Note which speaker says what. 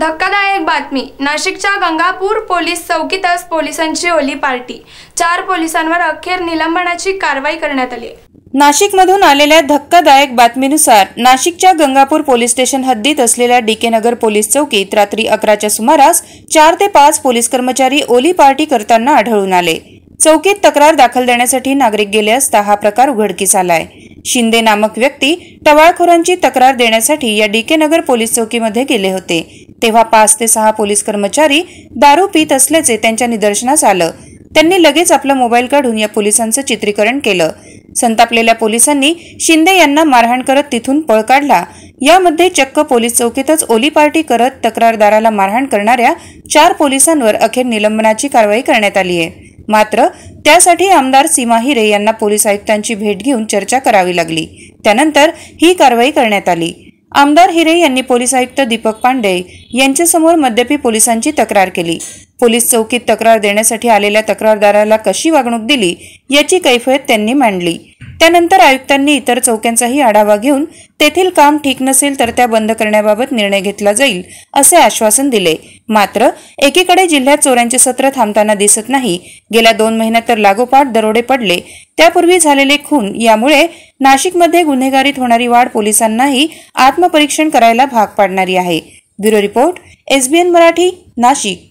Speaker 1: धक्कादायक बातमी नाशिकच्या गंगापूर पोलीस चौकीतच पोलिसांची ओली पार्टी चार पोलिसांवर अखेर निलंबनाची कारवाई करण्यात आली
Speaker 2: नाशिकमधून आलेल्या धक्कादायक बातमीनुसार नाशिकच्या गंगापूर पोलीस स्टेशन हद्दीत असलेल्या के नगर पोलीस चौकीत रात्री अकराच्या सुमारास चार ते पाच पोलीस कर्मचारी ओली पार्टी करताना आढळून आले चौकीत तक्रार दाखल देण्यासाठी नागरिक गेले असता हा प्रकार उघडकीस आलाय शिंदे नामक व्यक्ती टवाळखोरांची तक्रार देण्यासाठी या के नगर पोलीस चौकीमध्ये गेले होते तेव्हा पाच ते सहा पोलीस कर्मचारी दारू पित असल्याचे त्यांच्या निदर्शनास आलं त्यांनी लगेच आपला मोबाईल काढून या पोलिसांचं चित्रीकरण केलं संतापलेल्या पोलिसांनी शिंदे यांना मारहाण करत तिथून पळ काढला यामध्ये चक्क पोलीस चौकीतच ओली पार्टी करत तक्रारदाराला मारहाण करणाऱ्या चार पोलिसांवर अखेर निलंबनाची कारवाई करण्यात आली आहे मात्र त्यासाठी आमदार सीमा हिरे यांना पोलीस आयुक्तांची भेट घेऊन चर्चा करावी लागली त्यानंतर ही कारवाई करण्यात आली आमदार हिरे यांनी पोलीस आयुक्त दीपक पांडे यांच्यासमोर मद्यपी पोलिसांची तक्रार केली पोलीस चौकीत तक्रार देण्यासाठी आलेल्या तक्रारदाराला कशी वागणूक दिली याची कैफियत त्यांनी मांडली त्यानंतर आयुक्तांनी इतर चौक्यांचाही आढावा घेऊन तेथील काम ठीक नसेल तर त्या बंद करण्याबाबत निर्णय घेतला जाईल असे आश्वासन दिले मात्र एकीकडे जिल्ह्यात चोऱ्यांचे सत्र थांबताना दिसत नाही गेल्या दोन महिन्यात तर लागोपाठ दरोडे पडले त्यापूर्वी झालेले खून यामुळे नाशिकमध्ये गुन्हेगारीत होणारी वाढ पोलिसांनाही आत्मपरीक्षण करायला भाग पाडणारी आहे bureau report
Speaker 1: SBN Marathi Nashik